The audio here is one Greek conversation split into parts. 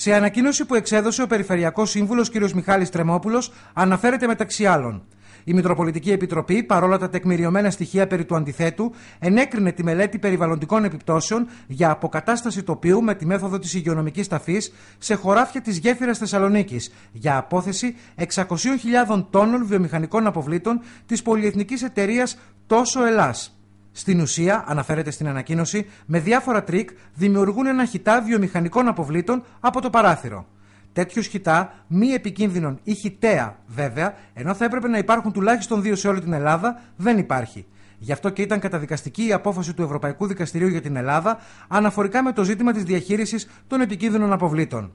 Σε ανακοίνωση που εξέδωσε ο Περιφερειακός Σύμβουλος κ. Μιχάλης Τρεμόπουλος, αναφέρεται μεταξύ άλλων. Η Μητροπολιτική Επιτροπή, παρόλα τα τεκμηριωμένα στοιχεία περί του αντιθέτου, ενέκρινε τη μελέτη περιβαλλοντικών επιπτώσεων για αποκατάσταση τοπίου με τη μέθοδο της υγειονομικής ταφής σε χωράφια της γέφυρας Θεσσαλονίκης για απόθεση 600.000 τόνων βιομηχανικών αποβλήτων της πολυεθνικής εταιρείας Τόσο Ελλάς. Στην ουσία, αναφέρεται στην ανακοίνωση, με διάφορα τρίκ δημιουργούν ένα χιτά βιομηχανικών αποβλήτων από το παράθυρο. Τέτοιους χιτά, μη επικίνδυνων ή χιτέα βέβαια, ενώ θα έπρεπε να υπάρχουν τουλάχιστον δύο σε όλη την Ελλάδα, δεν υπάρχει. Γι' αυτό και ήταν καταδικαστική η απόφαση του Ευρωπαϊκού Δικαστηρίου για την Ελλάδα αναφορικά με το ζήτημα της διαχείρισης των επικίνδυνων αποβλήτων.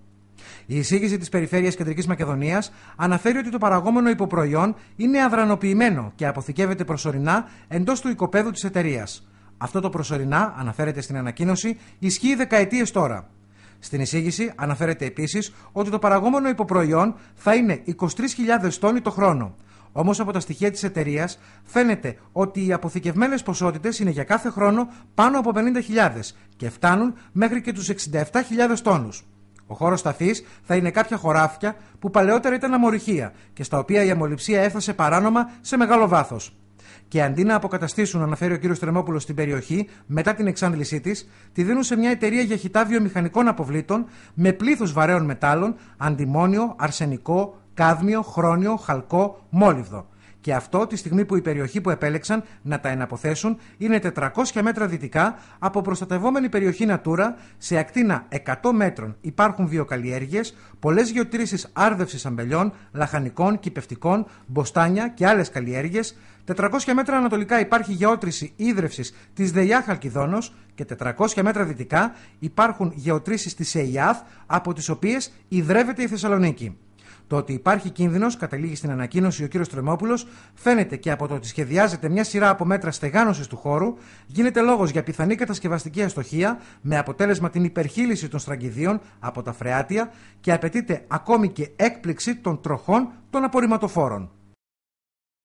Η εισήγηση της Περιφέρειας Κεντρικής Μακεδονίας αναφέρει ότι το παραγόμενο υποπροϊόν είναι αδρανοποιημένο και αποθηκεύεται προσωρινά εντός του οικοπαίδου της εταιρείας. Αυτό το προσωρινά, αναφέρεται στην ανακοίνωση, ισχύει δεκαετίες τώρα. Στην εισήγηση αναφέρεται επίσης ότι το παραγόμενο υποπροϊόν θα είναι 23.000 τόνοι το χρόνο. Όμως από τα στοιχεία της εταιρείας φαίνεται ότι οι αποθηκευμένες ποσότητες είναι για κάθε χρόνο πάνω από 50.000 και φτάνουν μέχρι και τους 67.000 τόνους. Ο χώρος ταφή θα είναι κάποια χωράφια που παλαιότερα ήταν αμορυχία και στα οποία η αμοληψία έφτασε παράνομα σε μεγάλο βάθος. Και αντί να αποκαταστήσουν, αναφέρει ο κ. Τρεμόπουλο, στην περιοχή μετά την εξάντλησή της, τη δίνουν σε μια εταιρεία για χιτά βιομηχανικών αποβλήτων με πλήθο βαρέων μετάλλων, αντιμόνιο, αρσενικό, κάδμιο, χρόνιο, χαλκό, μόλιβδο. Και αυτό τη στιγμή που η περιοχή που επέλεξαν να τα εναποθέσουν είναι 400 μέτρα δυτικά από προστατευόμενη περιοχή Νατούρα. Σε ακτίνα 100 μέτρων υπάρχουν βιοκαλλιέργειες, πολλές γεωτρήσεις άρδευσης αμπελιών, λαχανικών, κυπευτικών, μποστάνια και άλλες καλλιέργειες. 400 μέτρα ανατολικά υπάρχει γεώτρηση ίδρυυση τη ΔΕΙΑ Χαλκιδόνο και 400 μέτρα δυτικά υπάρχουν γεωτρήσεις της ΕΙΑΘ από τις οποίες ιδρεύεται η Θεσσαλονίκη. Το ότι υπάρχει κίνδυνος, καταλήγει στην ανακοίνωση ο κ. Τρεμόπουλος, φαίνεται και από το ότι σχεδιάζεται μια σειρά από μέτρα στεγάνωσης του χώρου, γίνεται λόγος για πιθανή κατασκευαστική αστοχία με αποτέλεσμα την υπερχείληση των στραγγιδίων από τα φρεάτια και απαιτείται ακόμη και έκπληξη των τροχών των απορριμματοφόρων.